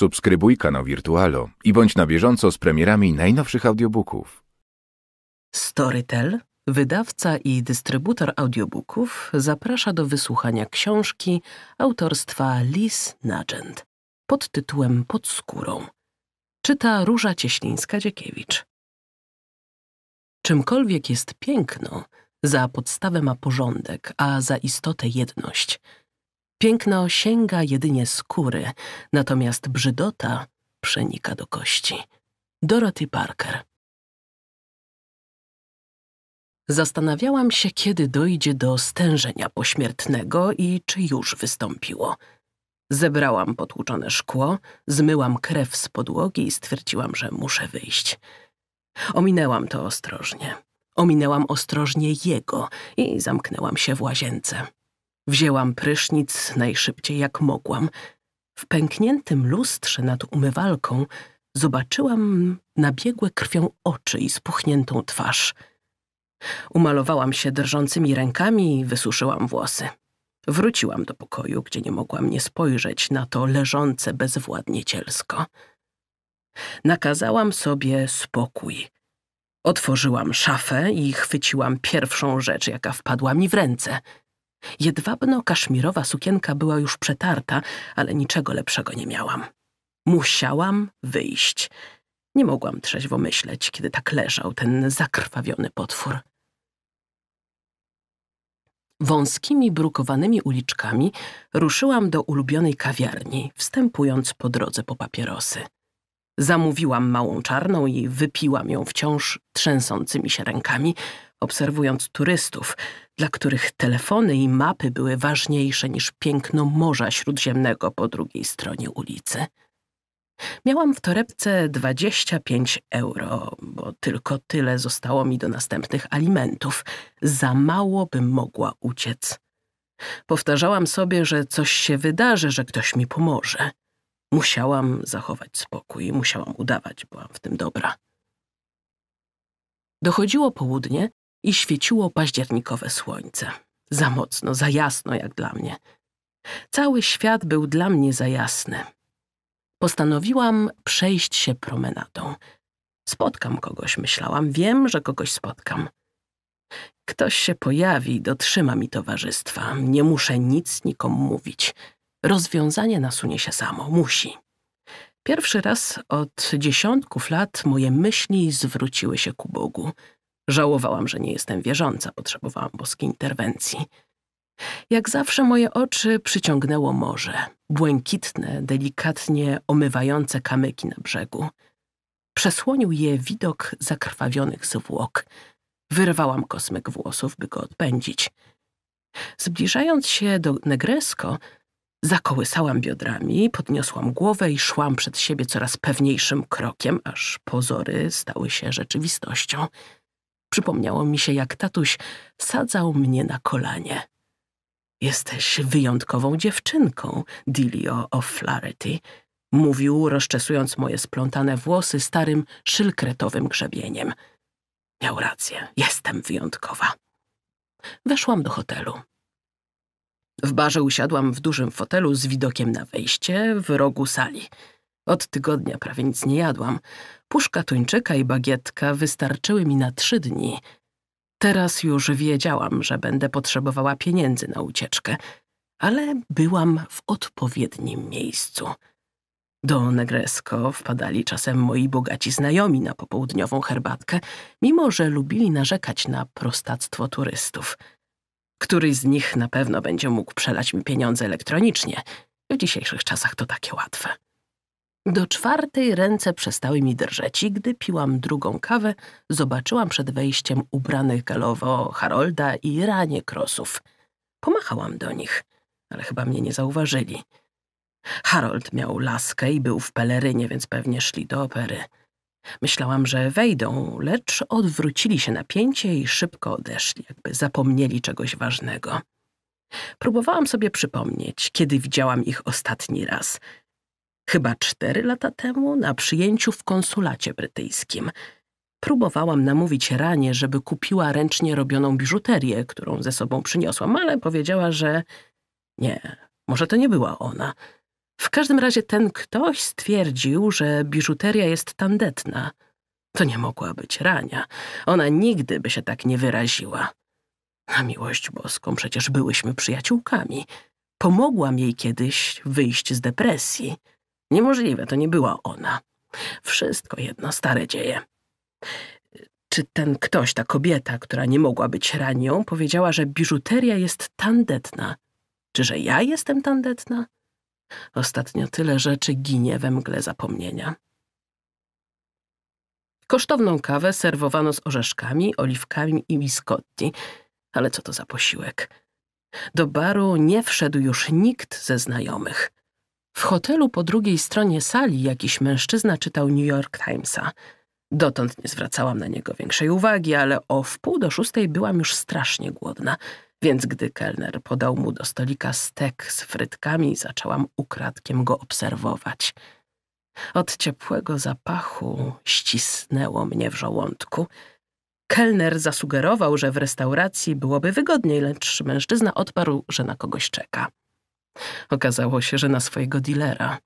Subskrybuj kanał Wirtualo i bądź na bieżąco z premierami najnowszych audiobooków. Storytel, wydawca i dystrybutor audiobooków, zaprasza do wysłuchania książki autorstwa Liz Nagent pod tytułem Pod skórą. Czyta Róża Cieślińska-Dziekiewicz. Czymkolwiek jest piękno, za podstawę ma porządek, a za istotę jedność – Piękno sięga jedynie skóry, natomiast brzydota przenika do kości. Dorothy Parker. Zastanawiałam się, kiedy dojdzie do stężenia pośmiertnego i czy już wystąpiło. Zebrałam potłuczone szkło, zmyłam krew z podłogi i stwierdziłam, że muszę wyjść. Ominęłam to ostrożnie. Ominęłam ostrożnie jego i zamknęłam się w łazience. Wzięłam prysznic najszybciej jak mogłam. W pękniętym lustrze nad umywalką zobaczyłam nabiegłe krwią oczy i spuchniętą twarz. Umalowałam się drżącymi rękami i wysuszyłam włosy. Wróciłam do pokoju, gdzie nie mogłam nie spojrzeć na to leżące bezwładnie cielsko. Nakazałam sobie spokój. Otworzyłam szafę i chwyciłam pierwszą rzecz, jaka wpadła mi w ręce – Jedwabno-kaszmirowa sukienka była już przetarta, ale niczego lepszego nie miałam. Musiałam wyjść. Nie mogłam trzeźwo myśleć, kiedy tak leżał ten zakrwawiony potwór. Wąskimi, brukowanymi uliczkami ruszyłam do ulubionej kawiarni, wstępując po drodze po papierosy. Zamówiłam małą czarną i wypiłam ją wciąż trzęsącymi się rękami, obserwując turystów, dla których telefony i mapy były ważniejsze niż piękno Morza Śródziemnego po drugiej stronie ulicy. Miałam w torebce 25 euro, bo tylko tyle zostało mi do następnych alimentów. Za mało bym mogła uciec. Powtarzałam sobie, że coś się wydarzy, że ktoś mi pomoże. Musiałam zachować spokój, musiałam udawać, byłam w tym dobra. Dochodziło południe i świeciło październikowe słońce. Za mocno, za jasno jak dla mnie. Cały świat był dla mnie za jasny. Postanowiłam przejść się promenadą. Spotkam kogoś, myślałam, wiem, że kogoś spotkam. Ktoś się pojawi, dotrzyma mi towarzystwa. Nie muszę nic nikomu mówić. Rozwiązanie nasunie się samo, musi. Pierwszy raz od dziesiątków lat moje myśli zwróciły się ku Bogu. Żałowałam, że nie jestem wierząca, potrzebowałam boskiej interwencji. Jak zawsze moje oczy przyciągnęło morze, błękitne, delikatnie omywające kamyki na brzegu. Przesłonił je widok zakrwawionych zwłok. Wyrwałam kosmyk włosów, by go odpędzić. Zbliżając się do Negresko, zakołysałam biodrami, podniosłam głowę i szłam przed siebie coraz pewniejszym krokiem, aż pozory stały się rzeczywistością. Przypomniało mi się, jak tatuś sadzał mnie na kolanie. Jesteś wyjątkową dziewczynką, Dilio O'Flaherty, mówił, rozczesując moje splątane włosy starym szylkretowym grzebieniem. Miał rację, jestem wyjątkowa. Weszłam do hotelu. W barze usiadłam w dużym fotelu z widokiem na wejście w rogu sali. Od tygodnia prawie nic nie jadłam. Puszka tuńczyka i bagietka wystarczyły mi na trzy dni. Teraz już wiedziałam, że będę potrzebowała pieniędzy na ucieczkę, ale byłam w odpowiednim miejscu. Do Negresko wpadali czasem moi bogaci znajomi na popołudniową herbatkę, mimo że lubili narzekać na prostactwo turystów. Któryś z nich na pewno będzie mógł przelać mi pieniądze elektronicznie. W dzisiejszych czasach to takie łatwe. Do czwartej ręce przestały mi drżeć i gdy piłam drugą kawę, zobaczyłam przed wejściem ubranych galowo Harolda i ranie krosów. Pomachałam do nich, ale chyba mnie nie zauważyli. Harold miał laskę i był w pelerynie, więc pewnie szli do opery. Myślałam, że wejdą, lecz odwrócili się napięcie i szybko odeszli, jakby zapomnieli czegoś ważnego. Próbowałam sobie przypomnieć, kiedy widziałam ich ostatni raz – chyba cztery lata temu, na przyjęciu w konsulacie brytyjskim. Próbowałam namówić Ranie, żeby kupiła ręcznie robioną biżuterię, którą ze sobą przyniosłam, ale powiedziała, że nie, może to nie była ona. W każdym razie ten ktoś stwierdził, że biżuteria jest tandetna. To nie mogła być Rania. Ona nigdy by się tak nie wyraziła. Na miłość boską, przecież byłyśmy przyjaciółkami. Pomogłam jej kiedyś wyjść z depresji. Niemożliwe, to nie była ona. Wszystko jedno stare dzieje. Czy ten ktoś, ta kobieta, która nie mogła być ranią, powiedziała, że biżuteria jest tandetna? Czy że ja jestem tandetna? Ostatnio tyle rzeczy ginie we mgle zapomnienia. Kosztowną kawę serwowano z orzeszkami, oliwkami i biskotti. Ale co to za posiłek? Do baru nie wszedł już nikt ze znajomych. W hotelu po drugiej stronie sali jakiś mężczyzna czytał New York Timesa. Dotąd nie zwracałam na niego większej uwagi, ale o wpół do szóstej byłam już strasznie głodna, więc gdy kelner podał mu do stolika stek z frytkami, zaczęłam ukradkiem go obserwować. Od ciepłego zapachu ścisnęło mnie w żołądku. Kelner zasugerował, że w restauracji byłoby wygodniej, lecz mężczyzna odparł, że na kogoś czeka. Okazało się, że na swojego dilera.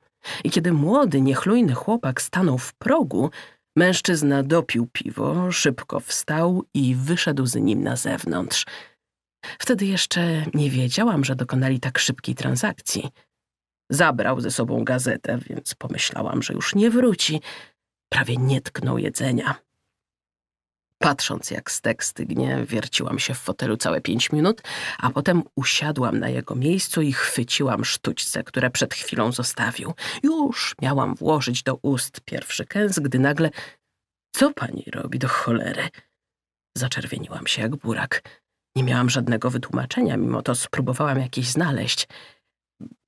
I kiedy młody, niechlujny chłopak stanął w progu, mężczyzna dopił piwo, szybko wstał i wyszedł z nim na zewnątrz. Wtedy jeszcze nie wiedziałam, że dokonali tak szybkiej transakcji. Zabrał ze sobą gazetę, więc pomyślałam, że już nie wróci. Prawie nie tknął jedzenia. Patrząc, jak stek stygnie, wierciłam się w fotelu całe pięć minut, a potem usiadłam na jego miejscu i chwyciłam sztućce, które przed chwilą zostawił. Już miałam włożyć do ust pierwszy kęs, gdy nagle... Co pani robi do cholery? Zaczerwieniłam się jak burak. Nie miałam żadnego wytłumaczenia, mimo to spróbowałam jakieś znaleźć.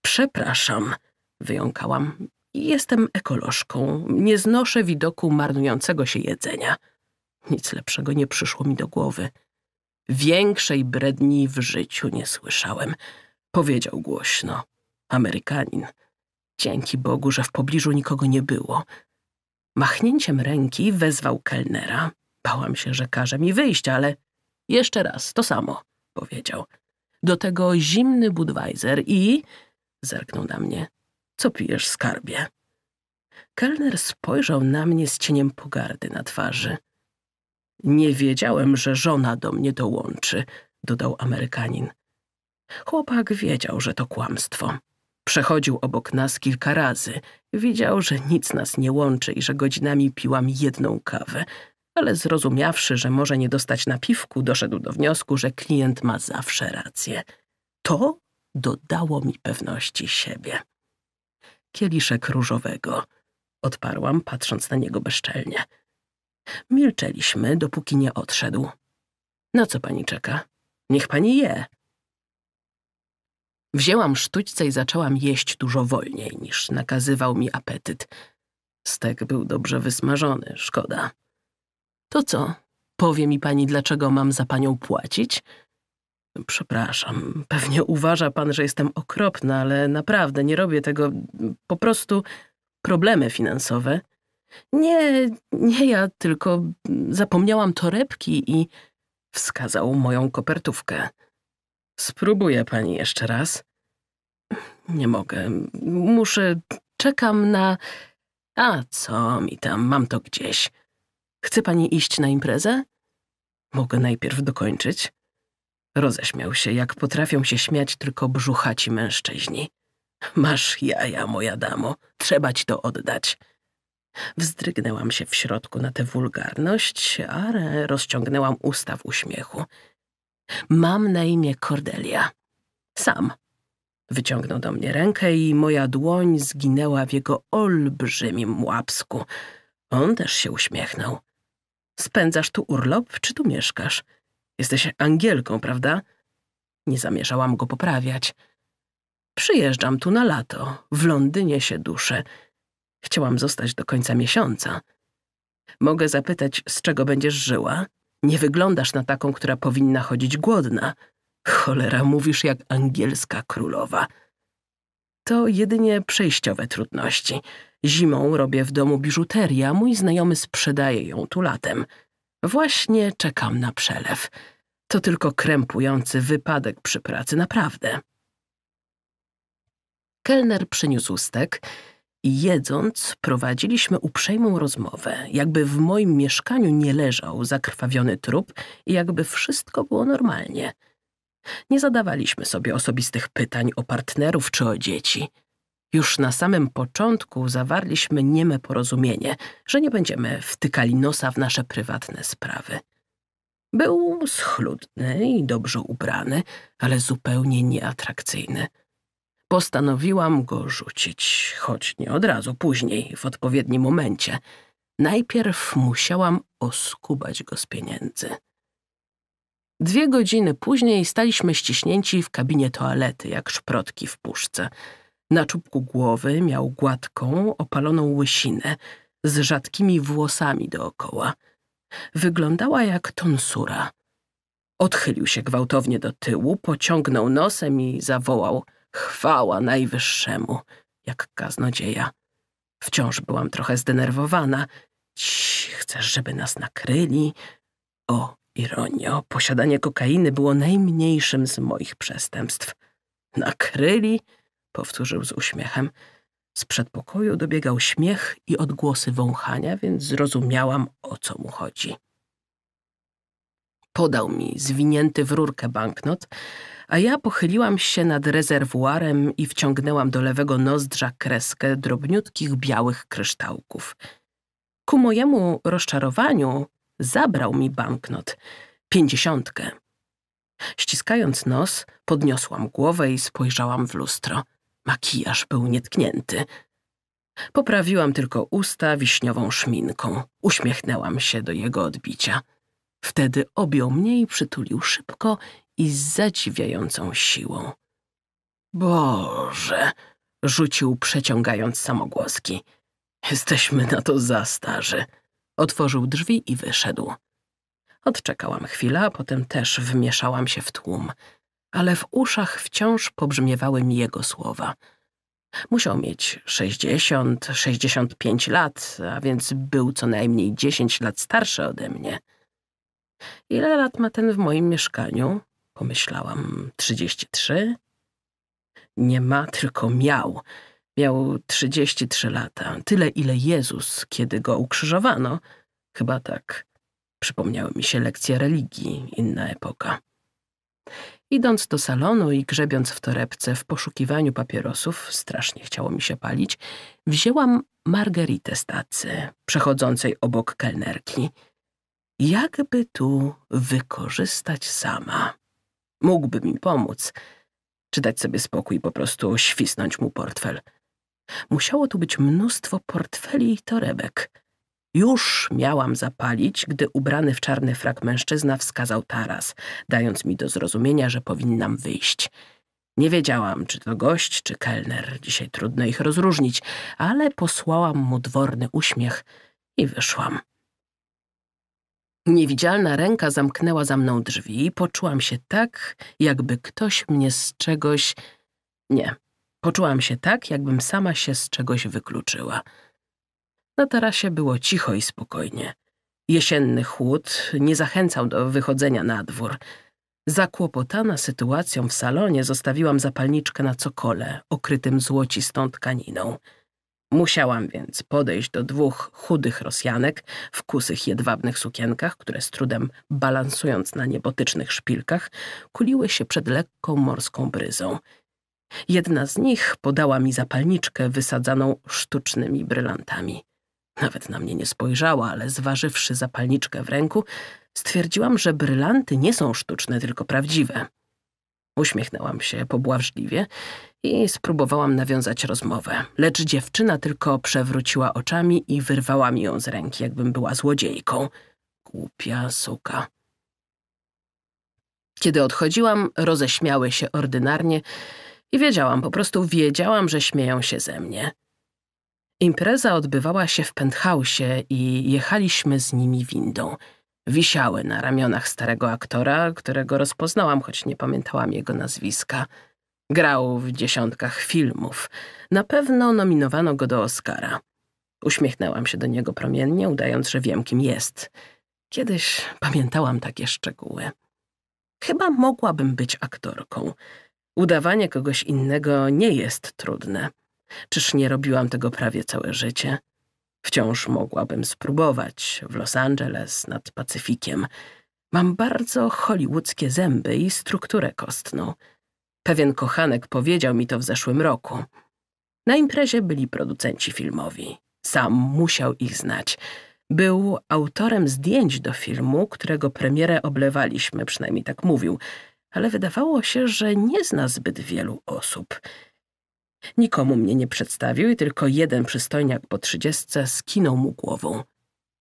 Przepraszam, wyjąkałam. Jestem ekolożką. Nie znoszę widoku marnującego się jedzenia. Nic lepszego nie przyszło mi do głowy. Większej bredni w życiu nie słyszałem. Powiedział głośno. Amerykanin. Dzięki Bogu, że w pobliżu nikogo nie było. Machnięciem ręki wezwał kelnera. Bałam się, że każe mi wyjść, ale jeszcze raz to samo, powiedział. Do tego zimny Budweiser i... Zerknął na mnie. Co pijesz, skarbie? Kelner spojrzał na mnie z cieniem pogardy na twarzy. Nie wiedziałem, że żona do mnie dołączy, dodał Amerykanin. Chłopak wiedział, że to kłamstwo. Przechodził obok nas kilka razy. Widział, że nic nas nie łączy i że godzinami piłam jedną kawę. Ale zrozumiawszy, że może nie dostać napiwku, doszedł do wniosku, że klient ma zawsze rację. To dodało mi pewności siebie. Kieliszek różowego. Odparłam, patrząc na niego bezczelnie. Milczeliśmy, dopóki nie odszedł. Na co pani czeka? Niech pani je. Wzięłam sztućce i zaczęłam jeść dużo wolniej niż nakazywał mi apetyt. Stek był dobrze wysmażony, szkoda. To co? Powie mi pani, dlaczego mam za panią płacić? Przepraszam, pewnie uważa pan, że jestem okropna, ale naprawdę nie robię tego. Po prostu problemy finansowe nie, nie ja, tylko zapomniałam torebki i wskazał moją kopertówkę. Spróbuję pani jeszcze raz. Nie mogę. Muszę. Czekam na. A co mi tam, mam to gdzieś. Chce pani iść na imprezę? Mogę najpierw dokończyć. Roześmiał się, jak potrafią się śmiać tylko brzuchaci mężczyźni. Masz jaja, moja damo, trzeba ci to oddać. Wzdrygnęłam się w środku na tę wulgarność, ale rozciągnęłam usta w uśmiechu. Mam na imię Cordelia. Sam. Wyciągnął do mnie rękę i moja dłoń zginęła w jego olbrzymim łapsku. On też się uśmiechnął. Spędzasz tu urlop, czy tu mieszkasz? Jesteś Angielką, prawda? Nie zamierzałam go poprawiać. Przyjeżdżam tu na lato. W Londynie się duszę. Chciałam zostać do końca miesiąca. Mogę zapytać, z czego będziesz żyła? Nie wyglądasz na taką, która powinna chodzić głodna. Cholera, mówisz jak angielska królowa. To jedynie przejściowe trudności. Zimą robię w domu biżuterię, a mój znajomy sprzedaje ją tu latem. Właśnie czekam na przelew. To tylko krępujący wypadek przy pracy, naprawdę. Kelner przyniósł stek jedząc prowadziliśmy uprzejmą rozmowę, jakby w moim mieszkaniu nie leżał zakrwawiony trup i jakby wszystko było normalnie. Nie zadawaliśmy sobie osobistych pytań o partnerów czy o dzieci. Już na samym początku zawarliśmy nieme porozumienie, że nie będziemy wtykali nosa w nasze prywatne sprawy. Był schludny i dobrze ubrany, ale zupełnie nieatrakcyjny. Postanowiłam go rzucić, choć nie od razu, później, w odpowiednim momencie. Najpierw musiałam oskubać go z pieniędzy. Dwie godziny później staliśmy ściśnięci w kabinie toalety, jak szprotki w puszce. Na czubku głowy miał gładką, opaloną łysinę z rzadkimi włosami dookoła. Wyglądała jak tonsura. Odchylił się gwałtownie do tyłu, pociągnął nosem i zawołał – Chwała Najwyższemu, jak kaznodzieja. Wciąż byłam trochę zdenerwowana. Cii, chcesz, żeby nas nakryli? O, ironio, posiadanie kokainy było najmniejszym z moich przestępstw. Nakryli? Powtórzył z uśmiechem. Z przedpokoju dobiegał śmiech i odgłosy wąchania, więc zrozumiałam, o co mu chodzi. Podał mi zwinięty w rurkę banknot, a ja pochyliłam się nad rezerwuarem i wciągnęłam do lewego nozdrza kreskę drobniutkich białych kryształków. Ku mojemu rozczarowaniu zabrał mi banknot, pięćdziesiątkę. Ściskając nos, podniosłam głowę i spojrzałam w lustro. Makijaż był nietknięty. Poprawiłam tylko usta wiśniową szminką. Uśmiechnęłam się do jego odbicia. Wtedy objął mnie i przytulił szybko i z zadziwiającą siłą. Boże, rzucił przeciągając samogłoski. Jesteśmy na to za starzy. Otworzył drzwi i wyszedł. Odczekałam chwilę, a potem też wmieszałam się w tłum, ale w uszach wciąż pobrzmiewały mi jego słowa. Musiał mieć sześćdziesiąt, sześćdziesiąt pięć lat, a więc był co najmniej dziesięć lat starszy ode mnie. Ile lat ma ten w moim mieszkaniu? Pomyślałam, 33? Nie ma, tylko miał. Miał 33 lata, tyle ile Jezus, kiedy go ukrzyżowano. Chyba tak. Przypomniały mi się lekcje religii, inna epoka. Idąc do salonu i grzebiąc w torebce w poszukiwaniu papierosów, strasznie chciało mi się palić, wzięłam Margaritę z tacy, przechodzącej obok kelnerki. Jakby tu wykorzystać sama? Mógłby mi pomóc. Czy dać sobie spokój po prostu świsnąć mu portfel? Musiało tu być mnóstwo portfeli i torebek. Już miałam zapalić, gdy ubrany w czarny frak mężczyzna wskazał taras, dając mi do zrozumienia, że powinnam wyjść. Nie wiedziałam, czy to gość, czy kelner. Dzisiaj trudno ich rozróżnić, ale posłałam mu dworny uśmiech i wyszłam. Niewidzialna ręka zamknęła za mną drzwi i poczułam się tak, jakby ktoś mnie z czegoś... Nie, poczułam się tak, jakbym sama się z czegoś wykluczyła. Na tarasie było cicho i spokojnie. Jesienny chłód nie zachęcał do wychodzenia na dwór. Zakłopotana sytuacją w salonie zostawiłam zapalniczkę na cokole, okrytym złocistą tkaniną. Musiałam więc podejść do dwóch chudych Rosjanek w kusych jedwabnych sukienkach, które z trudem balansując na niebotycznych szpilkach, kuliły się przed lekką morską bryzą. Jedna z nich podała mi zapalniczkę wysadzaną sztucznymi brylantami. Nawet na mnie nie spojrzała, ale zważywszy zapalniczkę w ręku, stwierdziłam, że brylanty nie są sztuczne, tylko prawdziwe. Uśmiechnęłam się pobłażliwie i spróbowałam nawiązać rozmowę. Lecz dziewczyna tylko przewróciła oczami i wyrwała mi ją z ręki, jakbym była złodziejką. Głupia suka. Kiedy odchodziłam, roześmiały się ordynarnie i wiedziałam, po prostu wiedziałam, że śmieją się ze mnie. Impreza odbywała się w penthausie i jechaliśmy z nimi windą. Wisiały na ramionach starego aktora, którego rozpoznałam, choć nie pamiętałam jego nazwiska. Grał w dziesiątkach filmów. Na pewno nominowano go do Oscara. Uśmiechnęłam się do niego promiennie, udając, że wiem, kim jest. Kiedyś pamiętałam takie szczegóły. Chyba mogłabym być aktorką. Udawanie kogoś innego nie jest trudne. Czyż nie robiłam tego prawie całe życie? Wciąż mogłabym spróbować w Los Angeles nad Pacyfikiem. Mam bardzo hollywoodzkie zęby i strukturę kostną. Pewien kochanek powiedział mi to w zeszłym roku. Na imprezie byli producenci filmowi. Sam musiał ich znać. Był autorem zdjęć do filmu, którego premierę oblewaliśmy, przynajmniej tak mówił, ale wydawało się, że nie zna zbyt wielu osób. Nikomu mnie nie przedstawił i tylko jeden przystojniak po trzydziestce skinął mu głową.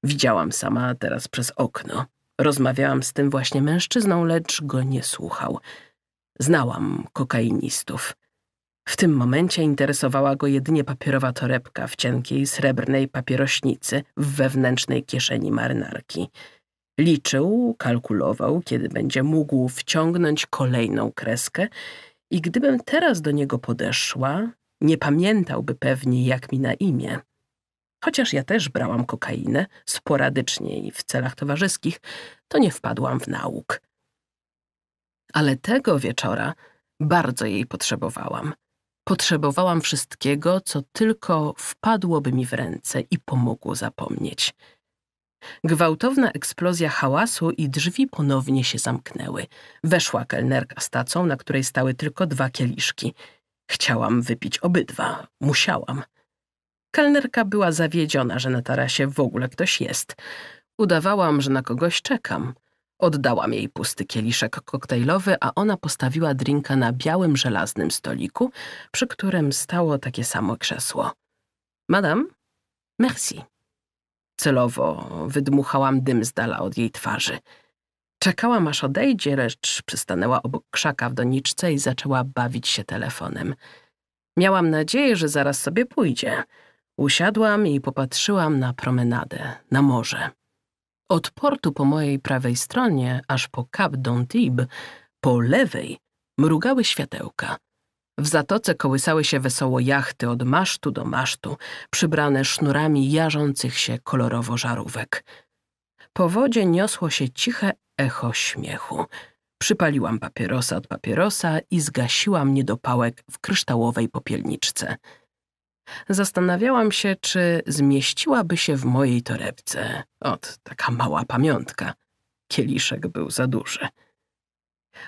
Widziałam sama teraz przez okno. Rozmawiałam z tym właśnie mężczyzną, lecz go nie słuchał. Znałam kokainistów. W tym momencie interesowała go jedynie papierowa torebka w cienkiej, srebrnej papierośnicy w wewnętrznej kieszeni marynarki. Liczył, kalkulował, kiedy będzie mógł wciągnąć kolejną kreskę i gdybym teraz do niego podeszła, nie pamiętałby pewnie, jak mi na imię. Chociaż ja też brałam kokainę, sporadycznie i w celach towarzyskich, to nie wpadłam w nauk ale tego wieczora bardzo jej potrzebowałam. Potrzebowałam wszystkiego, co tylko wpadłoby mi w ręce i pomogło zapomnieć. Gwałtowna eksplozja hałasu i drzwi ponownie się zamknęły. Weszła kelnerka z tacą, na której stały tylko dwa kieliszki. Chciałam wypić obydwa. Musiałam. Kelnerka była zawiedziona, że na tarasie w ogóle ktoś jest. Udawałam, że na kogoś czekam. Oddałam jej pusty kieliszek koktajlowy, a ona postawiła drinka na białym żelaznym stoliku, przy którym stało takie samo krzesło. Madame, merci. Celowo wydmuchałam dym z dala od jej twarzy. Czekałam aż odejdzie, lecz przystanęła obok krzaka w doniczce i zaczęła bawić się telefonem. Miałam nadzieję, że zaraz sobie pójdzie. Usiadłam i popatrzyłam na promenadę, na morze. Od portu po mojej prawej stronie, aż po Cap d'Antibes, po lewej mrugały światełka. W zatoce kołysały się wesoło jachty od masztu do masztu, przybrane sznurami jarzących się kolorowo żarówek. Po wodzie niosło się ciche echo śmiechu. Przypaliłam papierosa od papierosa i zgasiłam niedopałek w kryształowej popielniczce – Zastanawiałam się, czy zmieściłaby się w mojej torebce. Ot, taka mała pamiątka. Kieliszek był za duży.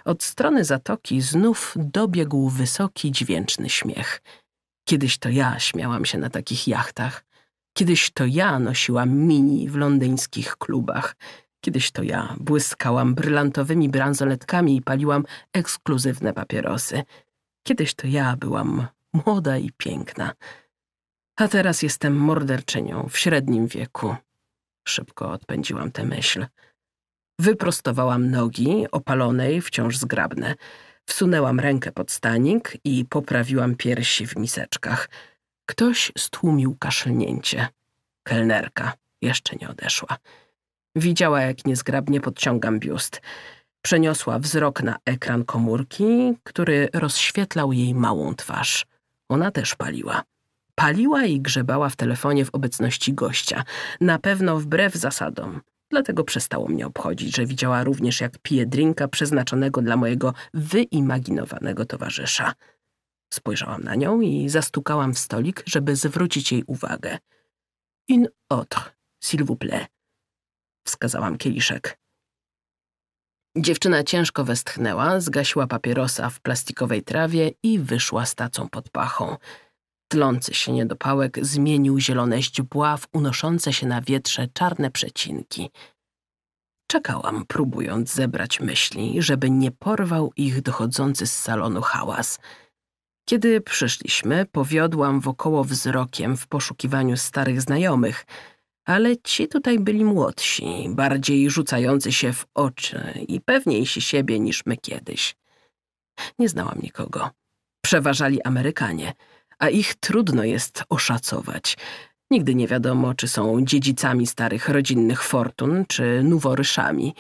Od strony zatoki znów dobiegł wysoki, dźwięczny śmiech. Kiedyś to ja śmiałam się na takich jachtach. Kiedyś to ja nosiłam mini w londyńskich klubach. Kiedyś to ja błyskałam brylantowymi bransoletkami i paliłam ekskluzywne papierosy. Kiedyś to ja byłam młoda i piękna. A teraz jestem morderczynią w średnim wieku. Szybko odpędziłam tę myśl. Wyprostowałam nogi, opalonej, wciąż zgrabne. Wsunęłam rękę pod stanik i poprawiłam piersi w miseczkach. Ktoś stłumił kaszlnięcie. Kelnerka jeszcze nie odeszła. Widziała, jak niezgrabnie podciągam biust. Przeniosła wzrok na ekran komórki, który rozświetlał jej małą twarz. Ona też paliła. Paliła i grzebała w telefonie w obecności gościa, na pewno wbrew zasadom. Dlatego przestało mnie obchodzić, że widziała również, jak pije drinka przeznaczonego dla mojego wyimaginowanego towarzysza. Spojrzałam na nią i zastukałam w stolik, żeby zwrócić jej uwagę. In autre, s'il vous plaît. Wskazałam kieliszek. Dziewczyna ciężko westchnęła, zgasiła papierosa w plastikowej trawie i wyszła z tacą pod pachą. Tlący się niedopałek zmienił zielone źdźbła w unoszące się na wietrze czarne przecinki. Czekałam, próbując zebrać myśli, żeby nie porwał ich dochodzący z salonu hałas. Kiedy przyszliśmy, powiodłam wokoło wzrokiem w poszukiwaniu starych znajomych, ale ci tutaj byli młodsi, bardziej rzucający się w oczy i pewniejsi siebie niż my kiedyś. Nie znałam nikogo. Przeważali Amerykanie – a ich trudno jest oszacować. Nigdy nie wiadomo, czy są dziedzicami starych rodzinnych fortun, czy noworyszami.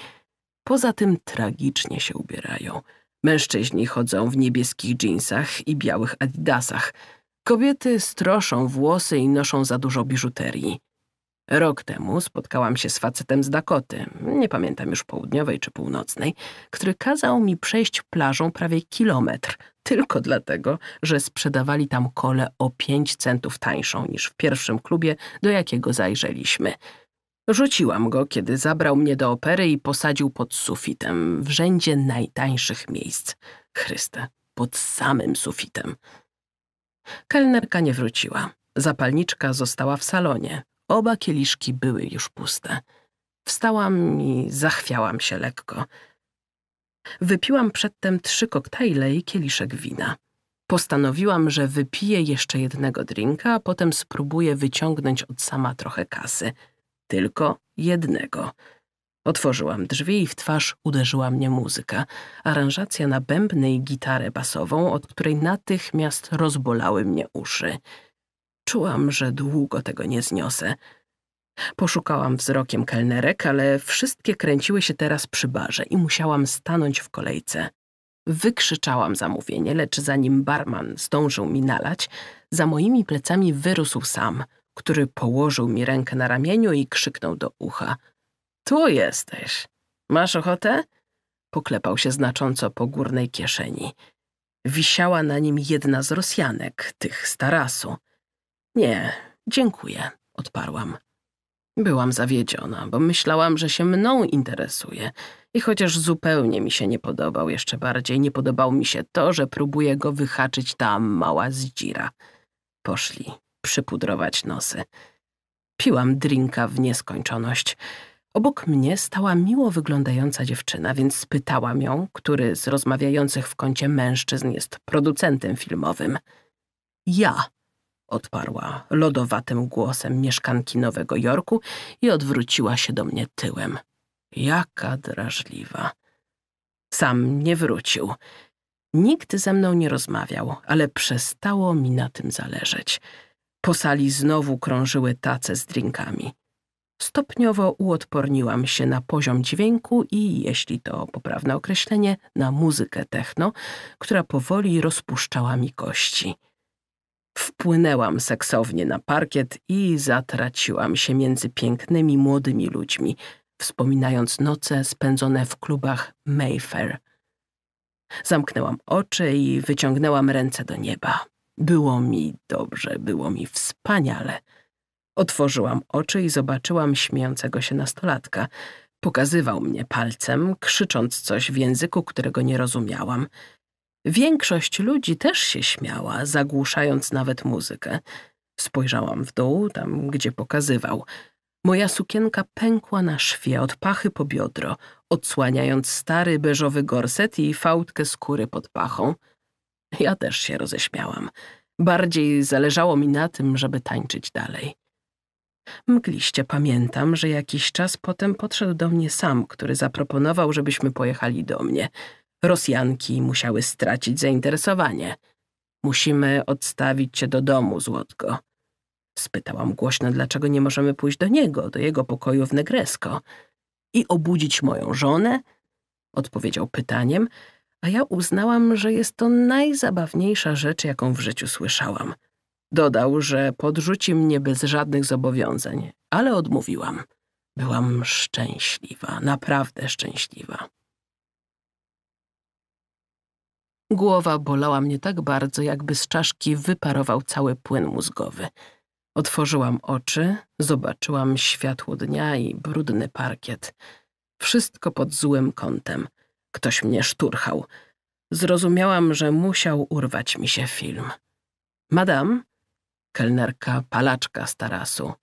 Poza tym tragicznie się ubierają. Mężczyźni chodzą w niebieskich dżinsach i białych adidasach. Kobiety stroszą włosy i noszą za dużo biżuterii. Rok temu spotkałam się z facetem z Dakoty, nie pamiętam już południowej czy północnej, który kazał mi przejść plażą prawie kilometr tylko dlatego, że sprzedawali tam kole o 5 centów tańszą niż w pierwszym klubie, do jakiego zajrzeliśmy. Rzuciłam go, kiedy zabrał mnie do opery i posadził pod sufitem, w rzędzie najtańszych miejsc. Chryste, pod samym sufitem. Kelnerka nie wróciła. Zapalniczka została w salonie. Oba kieliszki były już puste. Wstałam i zachwiałam się lekko. Wypiłam przedtem trzy koktajle i kieliszek wina. Postanowiłam, że wypiję jeszcze jednego drinka, a potem spróbuję wyciągnąć od sama trochę kasy. Tylko jednego. Otworzyłam drzwi i w twarz uderzyła mnie muzyka. Aranżacja na bębny i gitarę basową, od której natychmiast rozbolały mnie uszy. Czułam, że długo tego nie zniosę. Poszukałam wzrokiem kelnerek, ale wszystkie kręciły się teraz przy barze i musiałam stanąć w kolejce. Wykrzyczałam zamówienie, lecz zanim barman zdążył mi nalać, za moimi plecami wyrósł sam, który położył mi rękę na ramieniu i krzyknął do ucha. Tu jesteś. Masz ochotę? Poklepał się znacząco po górnej kieszeni. Wisiała na nim jedna z Rosjanek, tych z tarasu. Nie, dziękuję, odparłam. Byłam zawiedziona, bo myślałam, że się mną interesuje i chociaż zupełnie mi się nie podobał, jeszcze bardziej nie podobał mi się to, że próbuje go wyhaczyć ta mała zdzira. Poszli przypudrować nosy. Piłam drinka w nieskończoność. Obok mnie stała miło wyglądająca dziewczyna, więc spytałam ją, który z rozmawiających w kącie mężczyzn jest producentem filmowym. Ja, odparła lodowatym głosem mieszkanki Nowego Jorku i odwróciła się do mnie tyłem. Jaka drażliwa. Sam nie wrócił. Nikt ze mną nie rozmawiał, ale przestało mi na tym zależeć. Po sali znowu krążyły tace z drinkami. Stopniowo uodporniłam się na poziom dźwięku i, jeśli to poprawne określenie, na muzykę techno, która powoli rozpuszczała mi kości. Wpłynęłam seksownie na parkiet i zatraciłam się między pięknymi młodymi ludźmi, wspominając noce spędzone w klubach Mayfair. Zamknęłam oczy i wyciągnęłam ręce do nieba. Było mi dobrze, było mi wspaniale. Otworzyłam oczy i zobaczyłam śmiejącego się nastolatka. Pokazywał mnie palcem, krzycząc coś w języku, którego nie rozumiałam – Większość ludzi też się śmiała, zagłuszając nawet muzykę. Spojrzałam w dół, tam gdzie pokazywał. Moja sukienka pękła na szwie od pachy po biodro, odsłaniając stary beżowy gorset i fałdkę skóry pod pachą. Ja też się roześmiałam. Bardziej zależało mi na tym, żeby tańczyć dalej. Mgliście pamiętam, że jakiś czas potem podszedł do mnie sam, który zaproponował, żebyśmy pojechali do mnie. Rosjanki musiały stracić zainteresowanie. Musimy odstawić cię do domu, Złotko. Spytałam głośno, dlaczego nie możemy pójść do niego, do jego pokoju w Negresko i obudzić moją żonę? Odpowiedział pytaniem, a ja uznałam, że jest to najzabawniejsza rzecz, jaką w życiu słyszałam. Dodał, że podrzuci mnie bez żadnych zobowiązań, ale odmówiłam. Byłam szczęśliwa, naprawdę szczęśliwa. Głowa bolała mnie tak bardzo, jakby z czaszki wyparował cały płyn mózgowy. Otworzyłam oczy, zobaczyłam światło dnia i brudny parkiet. Wszystko pod złym kątem. Ktoś mnie szturchał. Zrozumiałam, że musiał urwać mi się film. Madame? Kelnerka, palaczka z tarasu.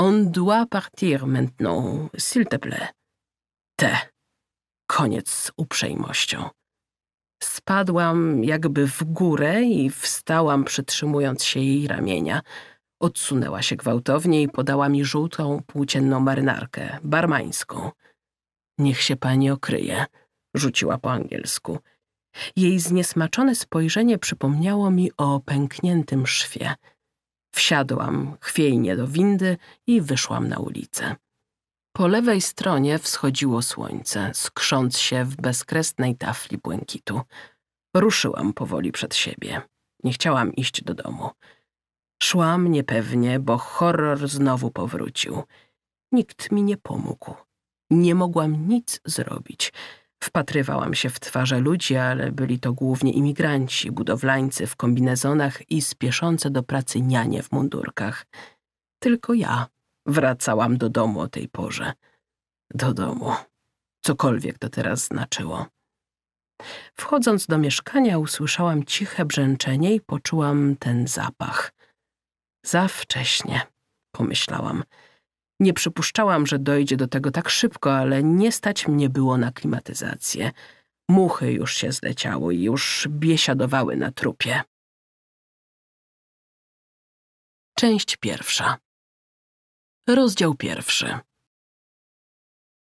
On doit partir maintenant, s'il te plaît. Te. Koniec z uprzejmością. Spadłam jakby w górę i wstałam, przytrzymując się jej ramienia. Odsunęła się gwałtownie i podała mi żółtą, płócienną marynarkę, barmańską. Niech się pani okryje, rzuciła po angielsku. Jej zniesmaczone spojrzenie przypomniało mi o pękniętym szwie. Wsiadłam chwiejnie do windy i wyszłam na ulicę. Po lewej stronie wschodziło słońce, skrząc się w bezkresnej tafli błękitu. Ruszyłam powoli przed siebie. Nie chciałam iść do domu. Szłam niepewnie, bo horror znowu powrócił. Nikt mi nie pomógł. Nie mogłam nic zrobić. Wpatrywałam się w twarze ludzi, ale byli to głównie imigranci, budowlańcy w kombinezonach i spieszące do pracy nianie w mundurkach. Tylko ja Wracałam do domu o tej porze. Do domu. Cokolwiek to teraz znaczyło. Wchodząc do mieszkania usłyszałam ciche brzęczenie i poczułam ten zapach. Za wcześnie, pomyślałam. Nie przypuszczałam, że dojdzie do tego tak szybko, ale nie stać mnie było na klimatyzację. Muchy już się zleciały i już biesiadowały na trupie. Część pierwsza. Rozdział pierwszy.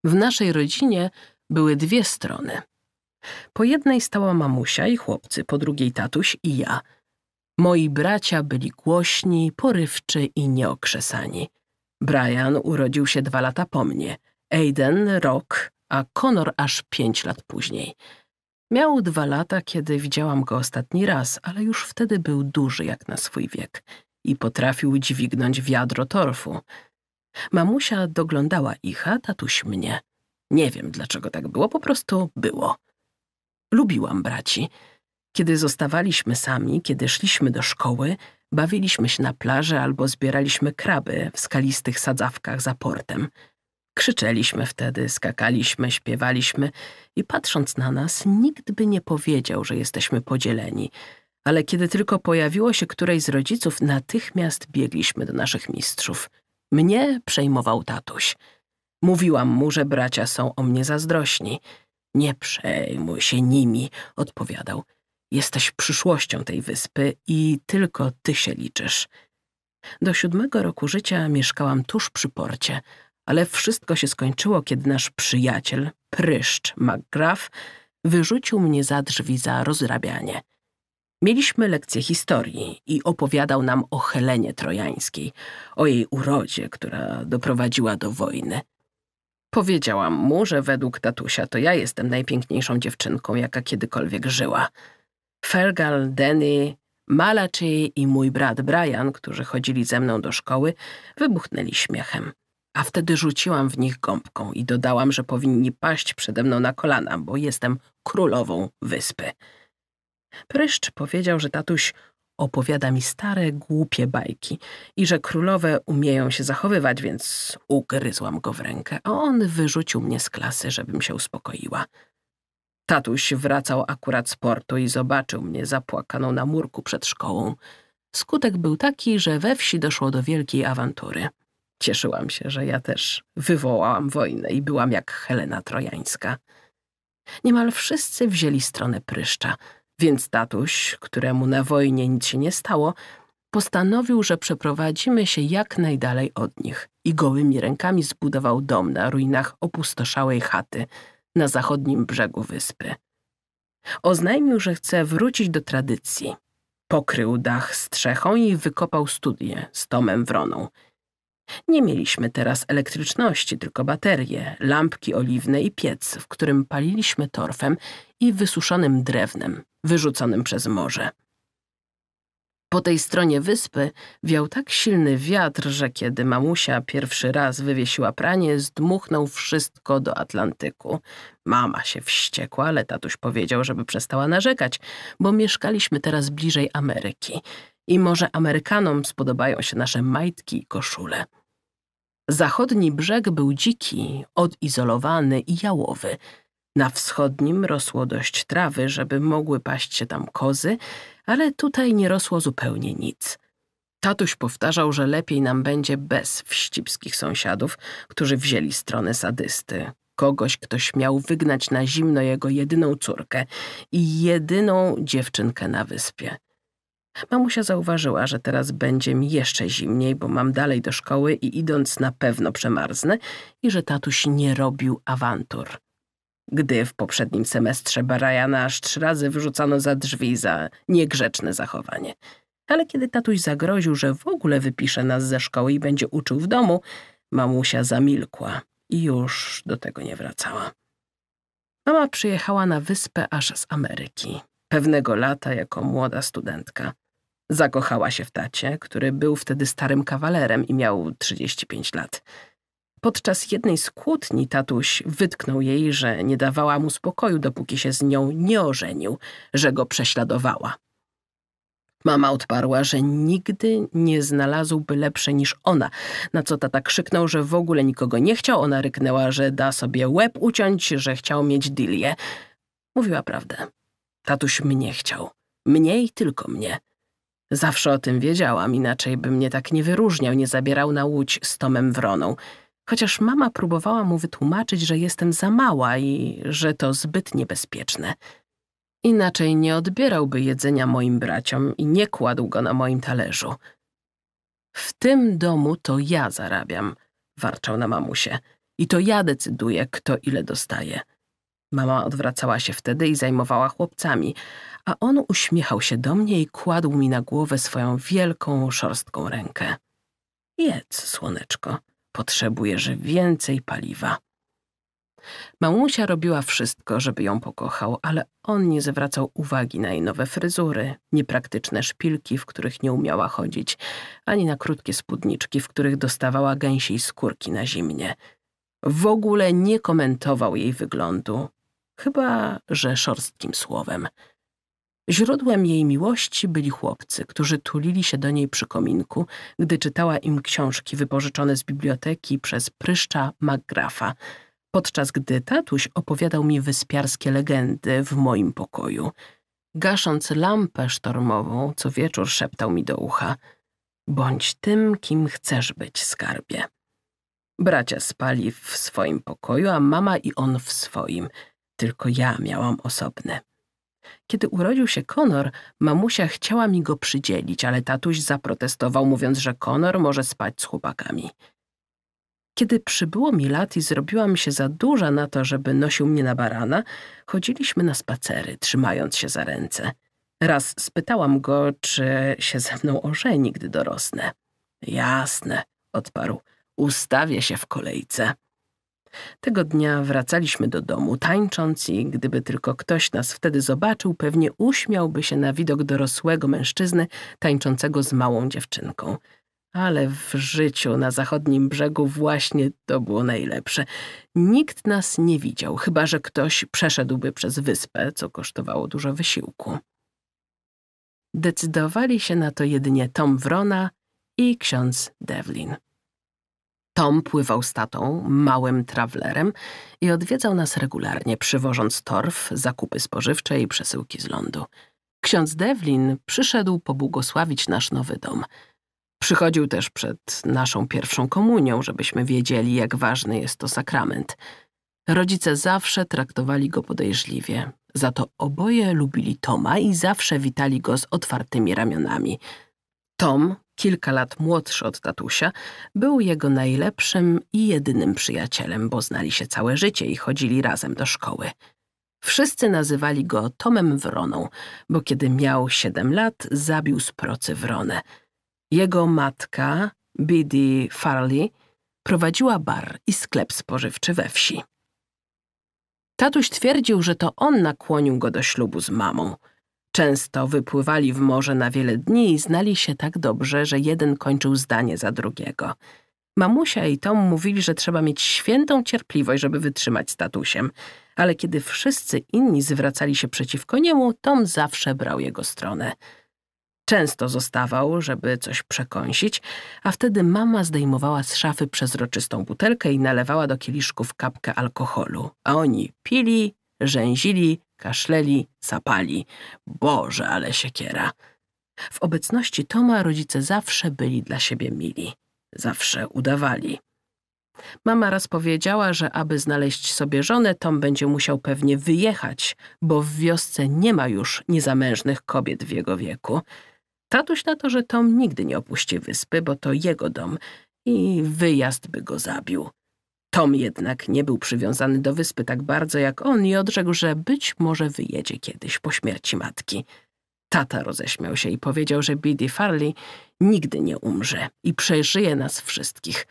W naszej rodzinie były dwie strony. Po jednej stała mamusia i chłopcy, po drugiej tatuś i ja. Moi bracia byli głośni, porywczy i nieokrzesani. Brian urodził się dwa lata po mnie, Aiden rok, a Conor aż pięć lat później. Miał dwa lata, kiedy widziałam go ostatni raz, ale już wtedy był duży jak na swój wiek i potrafił dźwignąć wiadro torfu. Mamusia doglądała ich, a tatuś mnie. Nie wiem, dlaczego tak było, po prostu było. Lubiłam braci. Kiedy zostawaliśmy sami, kiedy szliśmy do szkoły, bawiliśmy się na plaży albo zbieraliśmy kraby w skalistych sadzawkach za portem. Krzyczeliśmy wtedy, skakaliśmy, śpiewaliśmy i patrząc na nas, nikt by nie powiedział, że jesteśmy podzieleni. Ale kiedy tylko pojawiło się którejś z rodziców, natychmiast biegliśmy do naszych mistrzów – mnie przejmował tatuś. Mówiłam mu, że bracia są o mnie zazdrośni. Nie przejmuj się nimi, odpowiadał. Jesteś przyszłością tej wyspy i tylko ty się liczysz. Do siódmego roku życia mieszkałam tuż przy porcie, ale wszystko się skończyło, kiedy nasz przyjaciel, pryszcz McGrath, wyrzucił mnie za drzwi za rozrabianie. Mieliśmy lekcję historii i opowiadał nam o Helenie Trojańskiej, o jej urodzie, która doprowadziła do wojny. Powiedziałam mu, że według tatusia to ja jestem najpiękniejszą dziewczynką, jaka kiedykolwiek żyła. Fergal, Denny, Malachi i mój brat Brian, którzy chodzili ze mną do szkoły, wybuchnęli śmiechem. A wtedy rzuciłam w nich gąbką i dodałam, że powinni paść przede mną na kolana, bo jestem królową wyspy. Pryszcz powiedział, że tatuś opowiada mi stare, głupie bajki i że królowe umieją się zachowywać, więc ugryzłam go w rękę, a on wyrzucił mnie z klasy, żebym się uspokoiła. Tatuś wracał akurat z portu i zobaczył mnie zapłakaną na murku przed szkołą. Skutek był taki, że we wsi doszło do wielkiej awantury. Cieszyłam się, że ja też wywołałam wojnę i byłam jak Helena Trojańska. Niemal wszyscy wzięli stronę pryszcza – więc tatuś, któremu na wojnie nic się nie stało, postanowił, że przeprowadzimy się jak najdalej od nich i gołymi rękami zbudował dom na ruinach opustoszałej chaty na zachodnim brzegu wyspy. Oznajmił, że chce wrócić do tradycji. Pokrył dach strzechą i wykopał studię z Tomem Wroną – nie mieliśmy teraz elektryczności, tylko baterie, lampki oliwne i piec, w którym paliliśmy torfem i wysuszonym drewnem, wyrzuconym przez morze. Po tej stronie wyspy wiał tak silny wiatr, że kiedy mamusia pierwszy raz wywiesiła pranie, zdmuchnął wszystko do Atlantyku. Mama się wściekła, ale tatuś powiedział, żeby przestała narzekać, bo mieszkaliśmy teraz bliżej Ameryki i może Amerykanom spodobają się nasze majtki i koszule. Zachodni brzeg był dziki, odizolowany i jałowy. Na wschodnim rosło dość trawy, żeby mogły paść się tam kozy, ale tutaj nie rosło zupełnie nic. Tatuś powtarzał, że lepiej nam będzie bez wścibskich sąsiadów, którzy wzięli stronę sadysty. Kogoś, kto śmiał wygnać na zimno jego jedyną córkę i jedyną dziewczynkę na wyspie. Mamusia zauważyła, że teraz będzie mi jeszcze zimniej, bo mam dalej do szkoły i idąc na pewno przemarznę i że tatuś nie robił awantur. Gdy w poprzednim semestrze Barajana aż trzy razy wyrzucano za drzwi za niegrzeczne zachowanie. Ale kiedy tatuś zagroził, że w ogóle wypisze nas ze szkoły i będzie uczył w domu, mamusia zamilkła i już do tego nie wracała. Mama przyjechała na wyspę aż z Ameryki, pewnego lata jako młoda studentka. Zakochała się w tacie, który był wtedy starym kawalerem i miał 35 lat. Podczas jednej z kłótni tatuś wytknął jej, że nie dawała mu spokoju, dopóki się z nią nie ożenił, że go prześladowała. Mama odparła, że nigdy nie znalazłby lepszej niż ona, na co tata krzyknął, że w ogóle nikogo nie chciał. Ona ryknęła, że da sobie łeb uciąć, że chciał mieć dilię. Mówiła prawdę. Tatuś mnie chciał. Mnie i tylko mnie. Zawsze o tym wiedziałam, inaczej by mnie tak nie wyróżniał, nie zabierał na łódź z Tomem Wroną. Chociaż mama próbowała mu wytłumaczyć, że jestem za mała i że to zbyt niebezpieczne. Inaczej nie odbierałby jedzenia moim braciom i nie kładł go na moim talerzu. W tym domu to ja zarabiam, warczał na mamusie. I to ja decyduję, kto ile dostaje. Mama odwracała się wtedy i zajmowała chłopcami, a on uśmiechał się do mnie i kładł mi na głowę swoją wielką, szorstką rękę. Jedz, słoneczko, potrzebujesz więcej paliwa. Mamusia robiła wszystko, żeby ją pokochał, ale on nie zwracał uwagi na jej nowe fryzury, niepraktyczne szpilki, w których nie umiała chodzić, ani na krótkie spódniczki, w których dostawała gęsiej skórki na zimnie. W ogóle nie komentował jej wyglądu, chyba że szorstkim słowem. Źródłem jej miłości byli chłopcy, którzy tulili się do niej przy kominku, gdy czytała im książki wypożyczone z biblioteki przez pryszcza Macgrafa. podczas gdy tatuś opowiadał mi wyspiarskie legendy w moim pokoju. Gasząc lampę sztormową, co wieczór szeptał mi do ucha Bądź tym, kim chcesz być, skarbie. Bracia spali w swoim pokoju, a mama i on w swoim. Tylko ja miałam osobne. Kiedy urodził się Konor, mamusia chciała mi go przydzielić, ale tatuś zaprotestował, mówiąc, że Konor może spać z chłopakami. Kiedy przybyło mi lat i zrobiła mi się za duża na to, żeby nosił mnie na barana, chodziliśmy na spacery, trzymając się za ręce. Raz spytałam go, czy się ze mną ożeni, gdy dorosnę. Jasne, odparł. Ustawię się w kolejce. Tego dnia wracaliśmy do domu, tańcząc i gdyby tylko ktoś nas wtedy zobaczył, pewnie uśmiałby się na widok dorosłego mężczyzny tańczącego z małą dziewczynką. Ale w życiu na zachodnim brzegu właśnie to było najlepsze. Nikt nas nie widział, chyba że ktoś przeszedłby przez wyspę, co kosztowało dużo wysiłku. Decydowali się na to jedynie Tom Wrona i ksiądz Devlin. Tom pływał z tatą, małym trawlerem i odwiedzał nas regularnie, przywożąc torf, zakupy spożywcze i przesyłki z lądu. Ksiądz Devlin przyszedł pobłogosławić nasz nowy dom. Przychodził też przed naszą pierwszą komunią, żebyśmy wiedzieli, jak ważny jest to sakrament. Rodzice zawsze traktowali go podejrzliwie. Za to oboje lubili Toma i zawsze witali go z otwartymi ramionami. Tom kilka lat młodszy od tatusia, był jego najlepszym i jedynym przyjacielem, bo znali się całe życie i chodzili razem do szkoły. Wszyscy nazywali go Tomem Wroną, bo kiedy miał siedem lat, zabił z procy wronę. Jego matka, Biddy Farley, prowadziła bar i sklep spożywczy we wsi. Tatuś twierdził, że to on nakłonił go do ślubu z mamą – Często wypływali w morze na wiele dni i znali się tak dobrze, że jeden kończył zdanie za drugiego. Mamusia i Tom mówili, że trzeba mieć świętą cierpliwość, żeby wytrzymać statusiem, ale kiedy wszyscy inni zwracali się przeciwko niemu, Tom zawsze brał jego stronę. Często zostawał, żeby coś przekąsić, a wtedy mama zdejmowała z szafy przezroczystą butelkę i nalewała do kieliszków kapkę alkoholu, a oni pili Rzęzili, kaszleli, sapali. Boże, ale siekiera. W obecności Toma rodzice zawsze byli dla siebie mili. Zawsze udawali. Mama raz powiedziała, że aby znaleźć sobie żonę, Tom będzie musiał pewnie wyjechać, bo w wiosce nie ma już niezamężnych kobiet w jego wieku. Tatuś na to, że Tom nigdy nie opuści wyspy, bo to jego dom i wyjazd by go zabił. Tom jednak nie był przywiązany do wyspy tak bardzo jak on i odrzekł, że być może wyjedzie kiedyś po śmierci matki. Tata roześmiał się i powiedział, że Biddy Farley nigdy nie umrze i przeżyje nas wszystkich.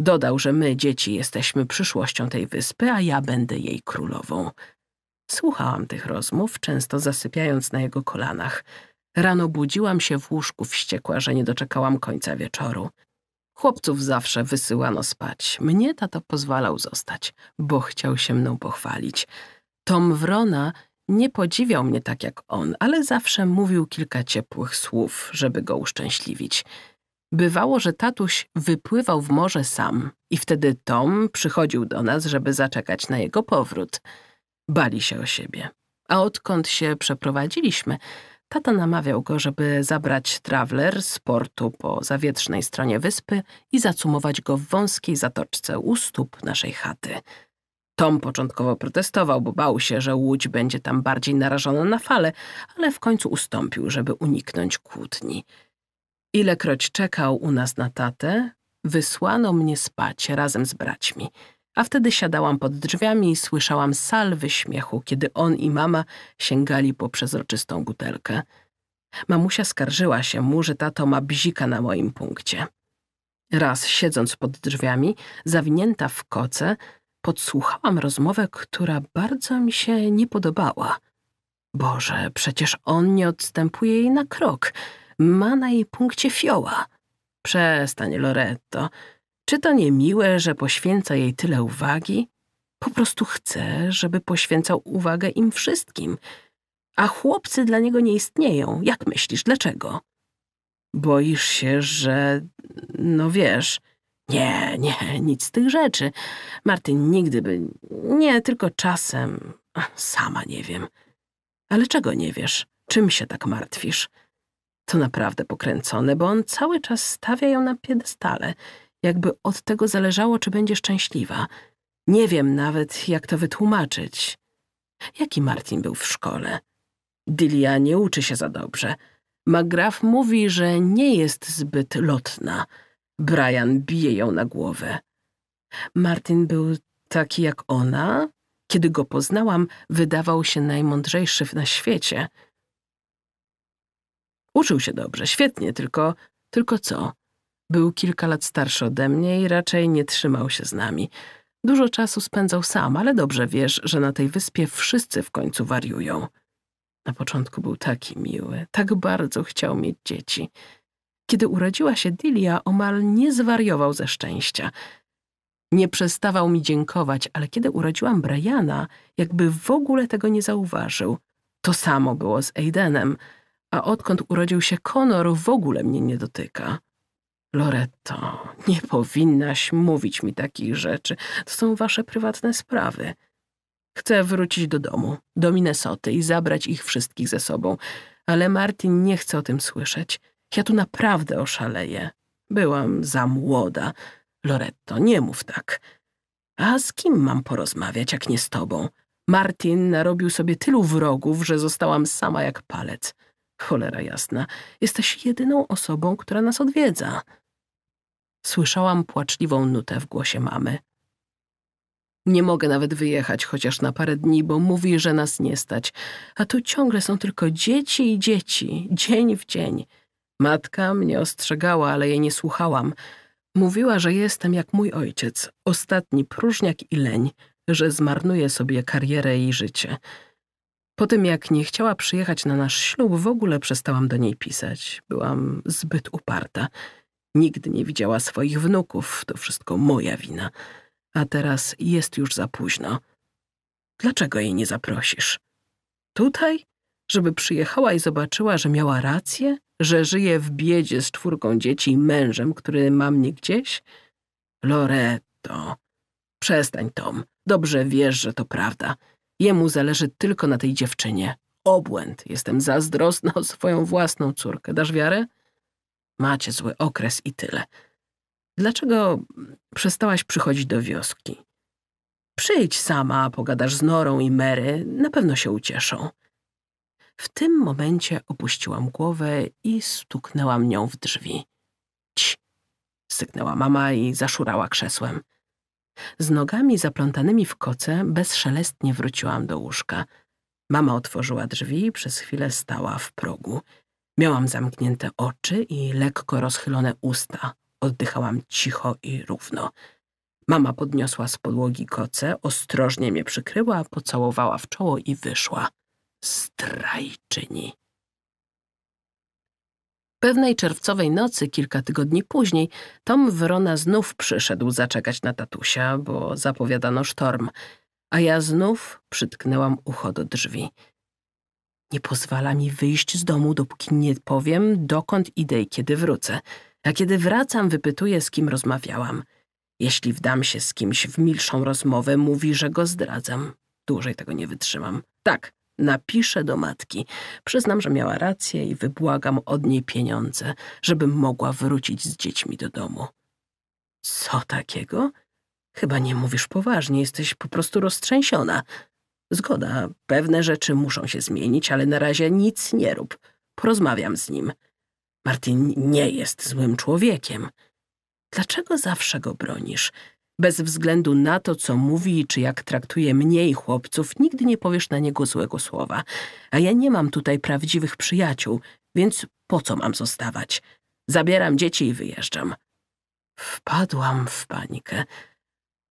Dodał, że my, dzieci, jesteśmy przyszłością tej wyspy, a ja będę jej królową. Słuchałam tych rozmów, często zasypiając na jego kolanach. Rano budziłam się w łóżku wściekła, że nie doczekałam końca wieczoru. Chłopców zawsze wysyłano spać. Mnie tato pozwalał zostać, bo chciał się mną pochwalić. Tom Wrona nie podziwiał mnie tak jak on, ale zawsze mówił kilka ciepłych słów, żeby go uszczęśliwić. Bywało, że tatuś wypływał w morze sam i wtedy Tom przychodził do nas, żeby zaczekać na jego powrót. Bali się o siebie. A odkąd się przeprowadziliśmy, Tata namawiał go, żeby zabrać trawler z portu po zawietrznej stronie wyspy i zacumować go w wąskiej zatoczce u stóp naszej chaty. Tom początkowo protestował, bo bał się, że łódź będzie tam bardziej narażona na fale, ale w końcu ustąpił, żeby uniknąć kłótni. Ilekroć czekał u nas na tatę, wysłano mnie spać razem z braćmi – a wtedy siadałam pod drzwiami i słyszałam salwy śmiechu, kiedy on i mama sięgali po przezroczystą butelkę. Mamusia skarżyła się mu, że tato ma bzika na moim punkcie. Raz siedząc pod drzwiami, zawinięta w koce, podsłuchałam rozmowę, która bardzo mi się nie podobała. Boże, przecież on nie odstępuje jej na krok. Ma na jej punkcie fioła. Przestań, Loretto. Czy to nie miłe, że poświęca jej tyle uwagi? Po prostu chce, żeby poświęcał uwagę im wszystkim. A chłopcy dla niego nie istnieją. Jak myślisz, dlaczego? Boisz się, że... no wiesz... Nie, nie, nic z tych rzeczy. Martin nigdy by... Nie, tylko czasem... Sama nie wiem. Ale czego nie wiesz? Czym się tak martwisz? To naprawdę pokręcone, bo on cały czas stawia ją na piedestale jakby od tego zależało, czy będzie szczęśliwa. Nie wiem nawet, jak to wytłumaczyć. Jaki Martin był w szkole? Dylia nie uczy się za dobrze. McGrath mówi, że nie jest zbyt lotna. Brian bije ją na głowę. Martin był taki jak ona? Kiedy go poznałam, wydawał się najmądrzejszy na świecie. Uczył się dobrze, świetnie, tylko... Tylko co? Był kilka lat starszy ode mnie i raczej nie trzymał się z nami. Dużo czasu spędzał sam, ale dobrze wiesz, że na tej wyspie wszyscy w końcu wariują. Na początku był taki miły, tak bardzo chciał mieć dzieci. Kiedy urodziła się Dilia, omal nie zwariował ze szczęścia. Nie przestawał mi dziękować, ale kiedy urodziłam Briana, jakby w ogóle tego nie zauważył. To samo było z Aidenem, a odkąd urodził się Konor, w ogóle mnie nie dotyka. Loretto, nie powinnaś mówić mi takich rzeczy. To są wasze prywatne sprawy. Chcę wrócić do domu, do Minnesoty i zabrać ich wszystkich ze sobą, ale Martin nie chce o tym słyszeć. Ja tu naprawdę oszaleję. Byłam za młoda. Loretto, nie mów tak. A z kim mam porozmawiać, jak nie z tobą? Martin narobił sobie tylu wrogów, że zostałam sama jak palec. Cholera jasna, jesteś jedyną osobą, która nas odwiedza. Słyszałam płaczliwą nutę w głosie mamy. Nie mogę nawet wyjechać chociaż na parę dni, bo mówi, że nas nie stać. A tu ciągle są tylko dzieci i dzieci, dzień w dzień. Matka mnie ostrzegała, ale jej nie słuchałam. Mówiła, że jestem jak mój ojciec, ostatni próżniak i leń, że zmarnuję sobie karierę i życie. Po tym, jak nie chciała przyjechać na nasz ślub, w ogóle przestałam do niej pisać. Byłam zbyt uparta. Nigdy nie widziała swoich wnuków, to wszystko moja wina. A teraz jest już za późno. Dlaczego jej nie zaprosisz? Tutaj? Żeby przyjechała i zobaczyła, że miała rację? Że żyje w biedzie z czwórką dzieci i mężem, który ma mnie gdzieś? Loreto, przestań, Tom. Dobrze wiesz, że to prawda. Jemu zależy tylko na tej dziewczynie. Obłęd. Jestem zazdrosna o swoją własną córkę. Dasz wiarę? Macie zły okres i tyle. Dlaczego przestałaś przychodzić do wioski? Przyjdź sama, pogadasz z Norą i Mary, na pewno się ucieszą. W tym momencie opuściłam głowę i stuknęłam nią w drzwi. Ć! Sygnęła mama i zaszurała krzesłem. Z nogami zaplątanymi w koce bezszelestnie wróciłam do łóżka. Mama otworzyła drzwi i przez chwilę stała w progu. Miałam zamknięte oczy i lekko rozchylone usta. Oddychałam cicho i równo. Mama podniosła z podłogi koce, ostrożnie mnie przykryła, pocałowała w czoło i wyszła. Strajczyni. Pewnej czerwcowej nocy, kilka tygodni później, Tom Wrona znów przyszedł zaczekać na tatusia, bo zapowiadano sztorm, a ja znów przytknęłam ucho do drzwi. Nie pozwala mi wyjść z domu, dopóki nie powiem, dokąd idę i kiedy wrócę. A kiedy wracam, wypytuje, z kim rozmawiałam. Jeśli wdam się z kimś w milszą rozmowę, mówi, że go zdradzam. Dłużej tego nie wytrzymam. Tak, napiszę do matki. Przyznam, że miała rację i wybłagam od niej pieniądze, żebym mogła wrócić z dziećmi do domu. Co takiego? Chyba nie mówisz poważnie, jesteś po prostu roztrzęsiona. Zgoda, pewne rzeczy muszą się zmienić, ale na razie nic nie rób. Porozmawiam z nim. Martin nie jest złym człowiekiem. Dlaczego zawsze go bronisz? Bez względu na to, co mówi czy jak traktuje mnie i chłopców, nigdy nie powiesz na niego złego słowa. A ja nie mam tutaj prawdziwych przyjaciół, więc po co mam zostawać? Zabieram dzieci i wyjeżdżam. Wpadłam w panikę.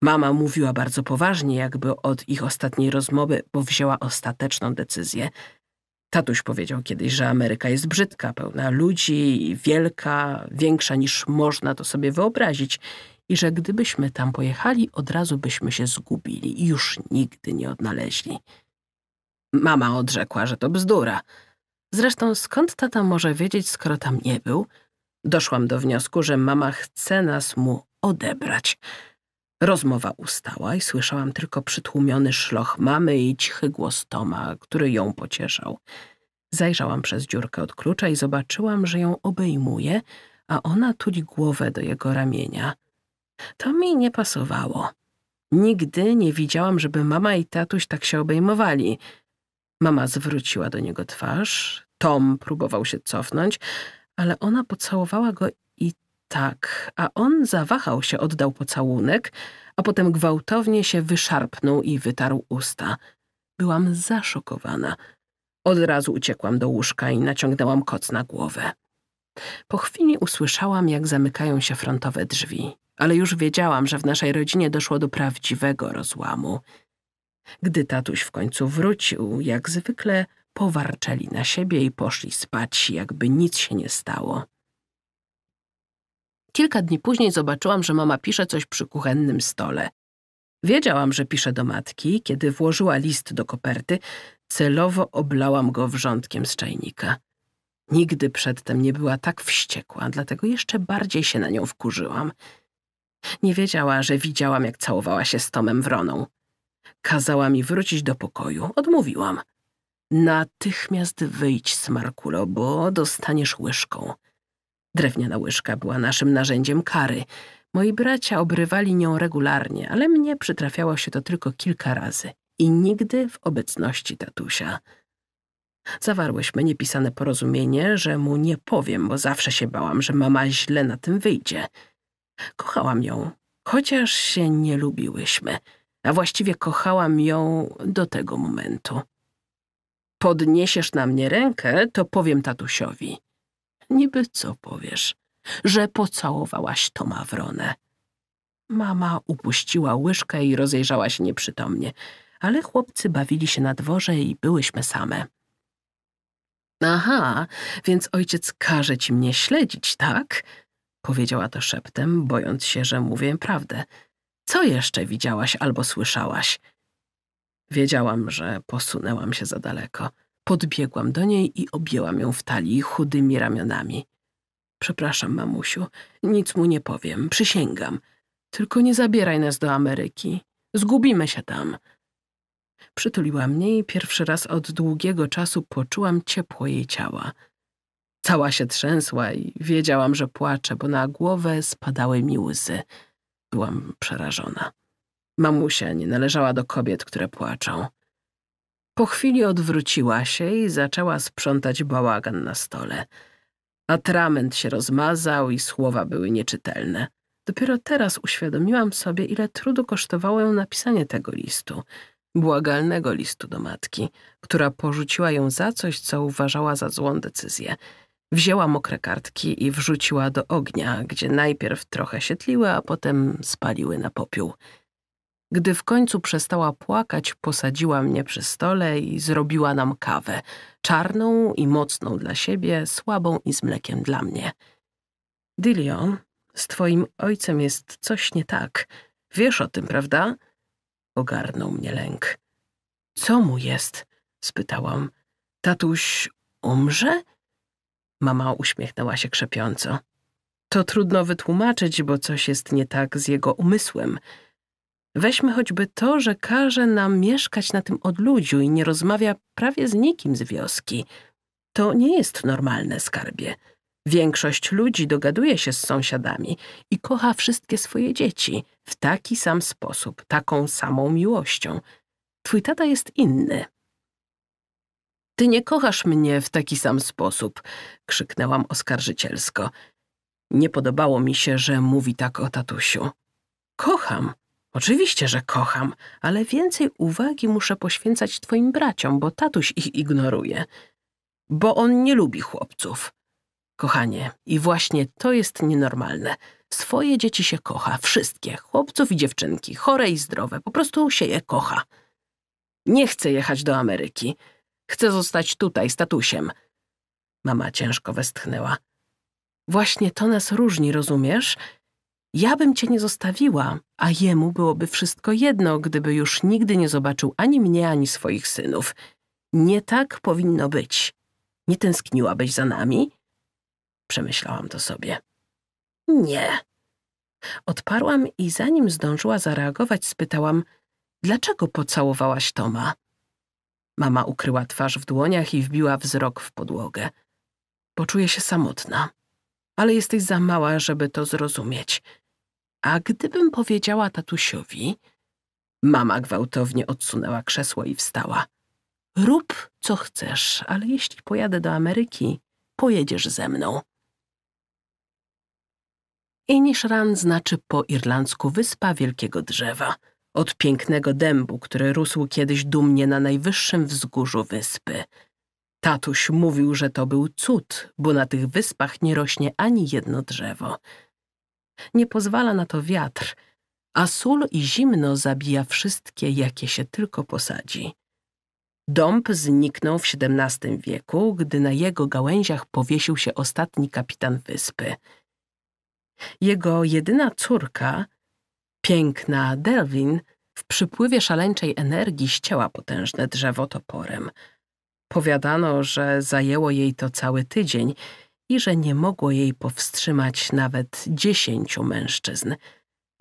Mama mówiła bardzo poważnie, jakby od ich ostatniej rozmowy, bo wzięła ostateczną decyzję. Tatuś powiedział kiedyś, że Ameryka jest brzydka, pełna ludzi, wielka, większa niż można to sobie wyobrazić i że gdybyśmy tam pojechali, od razu byśmy się zgubili i już nigdy nie odnaleźli. Mama odrzekła, że to bzdura. Zresztą skąd tata może wiedzieć, skoro tam nie był? Doszłam do wniosku, że mama chce nas mu odebrać. Rozmowa ustała i słyszałam tylko przytłumiony szloch mamy i cichy głos Toma, który ją pocieszał. Zajrzałam przez dziurkę od klucza i zobaczyłam, że ją obejmuje, a ona tuli głowę do jego ramienia. To mi nie pasowało. Nigdy nie widziałam, żeby mama i tatuś tak się obejmowali. Mama zwróciła do niego twarz, Tom próbował się cofnąć, ale ona pocałowała go tak, a on zawahał się, oddał pocałunek, a potem gwałtownie się wyszarpnął i wytarł usta. Byłam zaszokowana. Od razu uciekłam do łóżka i naciągnęłam koc na głowę. Po chwili usłyszałam, jak zamykają się frontowe drzwi, ale już wiedziałam, że w naszej rodzinie doszło do prawdziwego rozłamu. Gdy tatuś w końcu wrócił, jak zwykle powarczeli na siebie i poszli spać, jakby nic się nie stało. Kilka dni później zobaczyłam, że mama pisze coś przy kuchennym stole. Wiedziałam, że pisze do matki. Kiedy włożyła list do koperty, celowo oblałam go wrzątkiem z czajnika. Nigdy przedtem nie była tak wściekła, dlatego jeszcze bardziej się na nią wkurzyłam. Nie wiedziała, że widziałam, jak całowała się z Tomem Wroną. Kazała mi wrócić do pokoju. Odmówiłam. Natychmiast wyjdź, Smarkulo, bo dostaniesz łyżką – Drewniana łyżka była naszym narzędziem kary. Moi bracia obrywali nią regularnie, ale mnie przytrafiało się to tylko kilka razy i nigdy w obecności tatusia. Zawarłyśmy niepisane porozumienie, że mu nie powiem, bo zawsze się bałam, że mama źle na tym wyjdzie. Kochałam ją, chociaż się nie lubiłyśmy, a właściwie kochałam ją do tego momentu. Podniesiesz na mnie rękę, to powiem tatusiowi. Niby co powiesz? Że pocałowałaś Toma Wronę. Mama upuściła łyżkę i rozejrzała się nieprzytomnie, ale chłopcy bawili się na dworze i byłyśmy same. Aha, więc ojciec każe ci mnie śledzić, tak? Powiedziała to szeptem, bojąc się, że mówię prawdę. Co jeszcze widziałaś albo słyszałaś? Wiedziałam, że posunęłam się za daleko. Podbiegłam do niej i objęłam ją w talii chudymi ramionami. Przepraszam, mamusiu, nic mu nie powiem, przysięgam. Tylko nie zabieraj nas do Ameryki. Zgubimy się tam. Przytuliła mnie i pierwszy raz od długiego czasu poczułam ciepło jej ciała. Cała się trzęsła i wiedziałam, że płacze, bo na głowę spadały mi łzy. Byłam przerażona. Mamusia nie należała do kobiet, które płaczą. Po chwili odwróciła się i zaczęła sprzątać bałagan na stole. Atrament się rozmazał i słowa były nieczytelne. Dopiero teraz uświadomiłam sobie, ile trudu kosztowało ją napisanie tego listu. Błagalnego listu do matki, która porzuciła ją za coś, co uważała za złą decyzję. Wzięła mokre kartki i wrzuciła do ognia, gdzie najpierw trochę sietliły, a potem spaliły na popiół. Gdy w końcu przestała płakać, posadziła mnie przy stole i zrobiła nam kawę, czarną i mocną dla siebie, słabą i z mlekiem dla mnie. Dilio, z twoim ojcem jest coś nie tak. Wiesz o tym, prawda? Ogarnął mnie lęk. Co mu jest? spytałam. Tatuś umrze? Mama uśmiechnęła się krzepiąco. To trudno wytłumaczyć, bo coś jest nie tak z jego umysłem – Weźmy choćby to, że każe nam mieszkać na tym odludziu i nie rozmawia prawie z nikim z wioski. To nie jest normalne, skarbie. Większość ludzi dogaduje się z sąsiadami i kocha wszystkie swoje dzieci w taki sam sposób, taką samą miłością. Twój tata jest inny. Ty nie kochasz mnie w taki sam sposób, krzyknęłam oskarżycielsko. Nie podobało mi się, że mówi tak o tatusiu. Kocham, Oczywiście, że kocham, ale więcej uwagi muszę poświęcać twoim braciom, bo tatuś ich ignoruje. Bo on nie lubi chłopców. Kochanie, i właśnie to jest nienormalne. Swoje dzieci się kocha, wszystkie, chłopców i dziewczynki, chore i zdrowe, po prostu się je kocha. Nie chcę jechać do Ameryki. Chcę zostać tutaj z tatusiem. Mama ciężko westchnęła. Właśnie to nas różni, rozumiesz? Ja bym cię nie zostawiła, a jemu byłoby wszystko jedno, gdyby już nigdy nie zobaczył ani mnie, ani swoich synów. Nie tak powinno być. Nie tęskniłabyś za nami? Przemyślałam to sobie. Nie. Odparłam i zanim zdążyła zareagować, spytałam, dlaczego pocałowałaś Toma? Mama ukryła twarz w dłoniach i wbiła wzrok w podłogę. Poczuję się samotna, ale jesteś za mała, żeby to zrozumieć. A gdybym powiedziała tatusiowi... Mama gwałtownie odsunęła krzesło i wstała. Rób, co chcesz, ale jeśli pojadę do Ameryki, pojedziesz ze mną. Inishran znaczy po irlandzku Wyspa Wielkiego Drzewa, od pięknego dębu, który rósł kiedyś dumnie na najwyższym wzgórzu wyspy. Tatuś mówił, że to był cud, bo na tych wyspach nie rośnie ani jedno drzewo. Nie pozwala na to wiatr, a sól i zimno zabija wszystkie, jakie się tylko posadzi. Dąb zniknął w XVII wieku, gdy na jego gałęziach powiesił się ostatni kapitan wyspy. Jego jedyna córka, piękna Delwin, w przypływie szaleńczej energii ścięła potężne drzewo toporem. Powiadano, że zajęło jej to cały tydzień i że nie mogło jej powstrzymać nawet dziesięciu mężczyzn.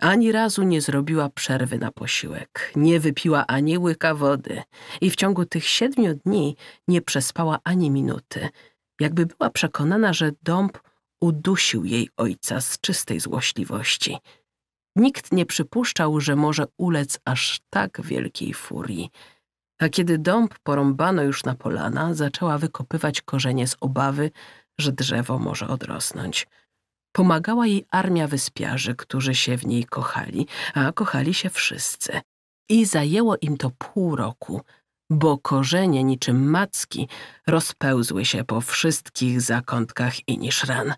Ani razu nie zrobiła przerwy na posiłek, nie wypiła ani łyka wody i w ciągu tych siedmiu dni nie przespała ani minuty, jakby była przekonana, że dąb udusił jej ojca z czystej złośliwości. Nikt nie przypuszczał, że może ulec aż tak wielkiej furii. A kiedy dąb porąbano już na polana, zaczęła wykopywać korzenie z obawy, że drzewo może odrosnąć. Pomagała jej armia wyspiarzy, którzy się w niej kochali, a kochali się wszyscy. I zajęło im to pół roku, bo korzenie niczym macki rozpełzły się po wszystkich zakątkach Iniszran.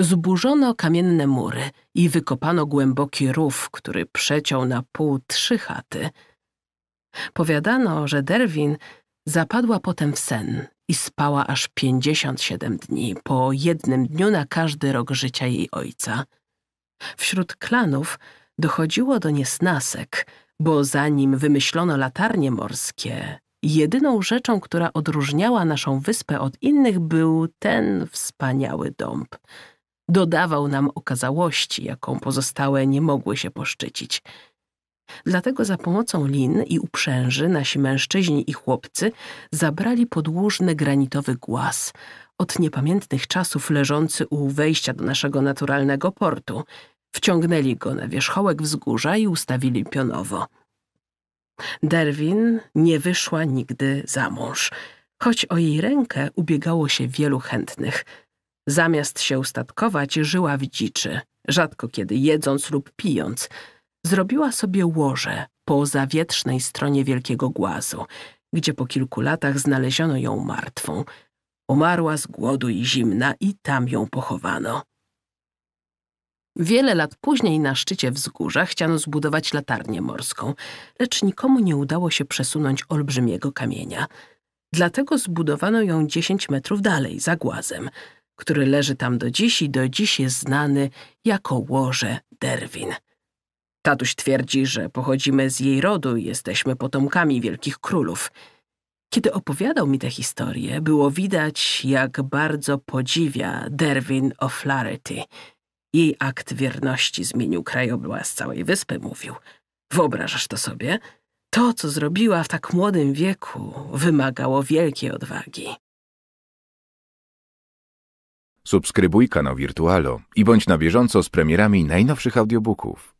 Zburzono kamienne mury i wykopano głęboki rów, który przeciął na pół trzy chaty. Powiadano, że Derwin zapadła potem w sen i spała aż 57 dni, po jednym dniu na każdy rok życia jej ojca. Wśród klanów dochodziło do niesnasek, bo zanim wymyślono latarnie morskie, jedyną rzeczą, która odróżniała naszą wyspę od innych, był ten wspaniały dąb. Dodawał nam okazałości, jaką pozostałe nie mogły się poszczycić. Dlatego za pomocą lin i uprzęży nasi mężczyźni i chłopcy zabrali podłużny granitowy głaz, od niepamiętnych czasów leżący u wejścia do naszego naturalnego portu. Wciągnęli go na wierzchołek wzgórza i ustawili pionowo. Derwin nie wyszła nigdy za mąż, choć o jej rękę ubiegało się wielu chętnych. Zamiast się ustatkować, żyła w dziczy, rzadko kiedy jedząc lub pijąc – zrobiła sobie łoże po zawietrznej stronie Wielkiego Głazu, gdzie po kilku latach znaleziono ją martwą. Umarła z głodu i zimna i tam ją pochowano. Wiele lat później na szczycie wzgórza chciano zbudować latarnię morską, lecz nikomu nie udało się przesunąć olbrzymiego kamienia. Dlatego zbudowano ją 10 metrów dalej, za głazem, który leży tam do dziś i do dziś jest znany jako łoże Derwin. Tatuś twierdzi, że pochodzimy z jej rodu i jesteśmy potomkami wielkich królów. Kiedy opowiadał mi tę historię, było widać, jak bardzo podziwia Derwin O'Flaherty. Jej akt wierności zmienił krajobraz całej wyspy, mówił. Wyobrażasz to sobie? To, co zrobiła w tak młodym wieku, wymagało wielkiej odwagi. Subskrybuj kanał Virtualo i bądź na bieżąco z premierami najnowszych audiobooków.